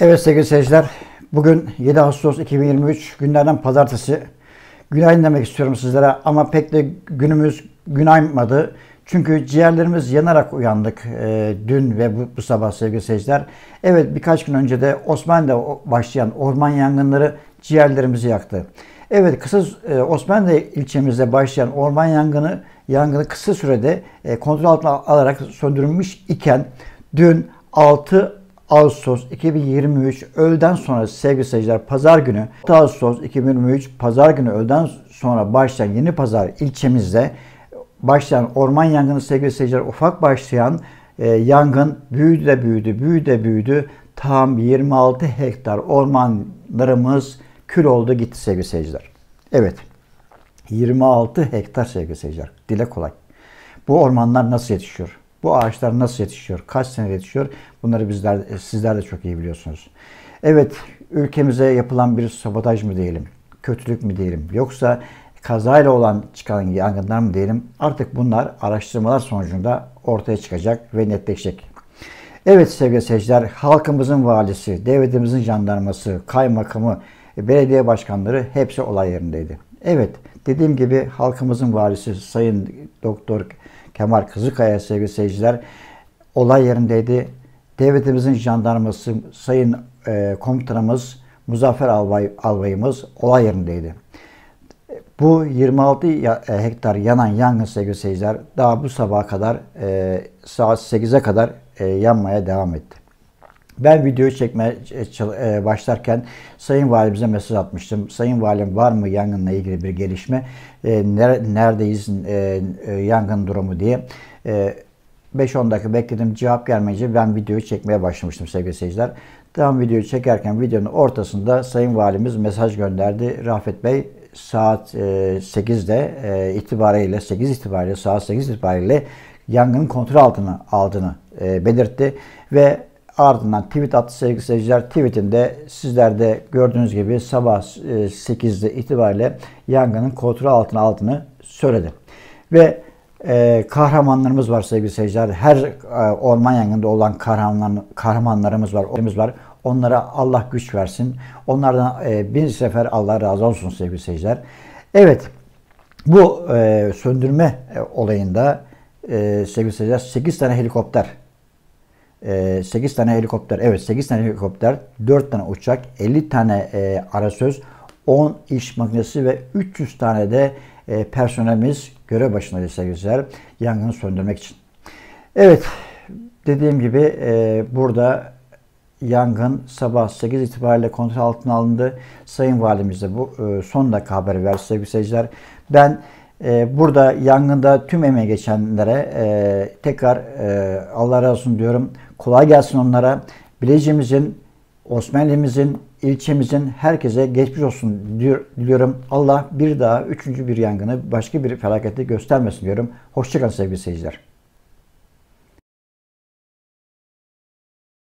Evet sevgili seyirciler, bugün 7 Ağustos 2023 günlerden pazartesi. Günaydın demek istiyorum sizlere ama pek de günümüz günaymadı. Çünkü ciğerlerimiz yanarak uyandık e, dün ve bu, bu sabah sevgili seyirciler. Evet birkaç gün önce de Osmanlı'da başlayan orman yangınları ciğerlerimizi yaktı. Evet kısa e, Osmanlı ilçemizde başlayan orman yangını yangını kısa sürede e, kontrol altına alarak söndürülmüş iken dün 6 Ağustos 2023 öğleden sonra sevgili seyirciler pazar günü 6 Ağustos 2023 pazar günü öğleden sonra başlayan yeni pazar ilçemizde başlayan orman yangını sevgili seyirciler ufak başlayan e, yangın büyüdü de büyüdü büyüdü de büyüdü tam 26 hektar ormanlarımız kül oldu gitti sevgili seyirciler. Evet 26 hektar sevgili seyirciler dile kolay. Bu ormanlar nasıl yetişiyor? Bu ağaçlar nasıl yetişiyor? Kaç sene yetişiyor? Bunları bizler, e, sizler de çok iyi biliyorsunuz. Evet, ülkemize yapılan bir sabotaj mı diyelim? Kötülük mü diyelim? Yoksa kazayla olan çıkan yangınlar mı diyelim? Artık bunlar araştırmalar sonucunda ortaya çıkacak ve netleşecek. Evet sevgili seyirciler, halkımızın valisi, devletimizin jandarması, kaymakamı, e, belediye başkanları hepsi olay yerindeydi. Evet, dediğim gibi halkımızın valisi Sayın Doktor Kemal Kızıkaya sevgili seyirciler olay yerindeydi. Devletimizin jandarması Sayın e, Komutanımız Muzaffer Albay, Albayımız olay yerindeydi. Bu 26 e, hektar yanan yangın sevgili seyirciler daha bu sabaha kadar e, saat 8'e kadar e, yanmaya devam etti. Ben videoyu çekmeye e, e, başlarken Sayın Valimize mesaj atmıştım. Sayın Valim var mı yangınla ilgili bir gelişme? E, neredeyiz yangın durumu diye. 5-10 dakika bekledim cevap gelmeyince ben videoyu çekmeye başlamıştım sevgili seyirciler. Tam videoyu çekerken videonun ortasında Sayın Valimiz mesaj gönderdi. Rafet Bey saat 8'de itibariyle 8 itibariyle saat 8 itibariyle yangının kontrol altına aldığını belirtti ve Ardından tweet attı sevgili seyirciler. Tweetinde sizler de gördüğünüz gibi sabah 8'de e, itibariyle yangının kontrol altına altını söyledi. Ve e, kahramanlarımız var sevgili seyirciler. Her e, orman yangında olan kahraman kahramanlarımız var. Ormanlarımız var. Onlara Allah güç versin. Onlardan e, bir sefer Allah razı olsun sevgili seyirciler. Evet bu e, söndürme e, olayında e, sevgili seyirciler 8 tane helikopter 8 ee, tane helikopter, evet 8 tane helikopter, 4 tane uçak, 50 tane e, arasöz, 10 iş makinesi ve 300 tane de e, personelimiz görev başındaydı güzel, yangını söndürmek için. Evet dediğim gibi e, burada yangın sabah 8 itibariyle kontrol altına alındı. Sayın Valimiz de bu e, son dakika haberi verdi sevgili seyirciler. Ben ee, burada yangında tüm emeği geçenlere e, tekrar e, Allah razı olsun diyorum. Kolay gelsin onlara. Bilecimizin, Osmanlı'mızın, ilçemizin herkese geçmiş olsun diyor, diliyorum. Allah bir daha üçüncü bir yangını başka bir felaketi göstermesin diyorum. Hoşçakalın sevgili seyirciler.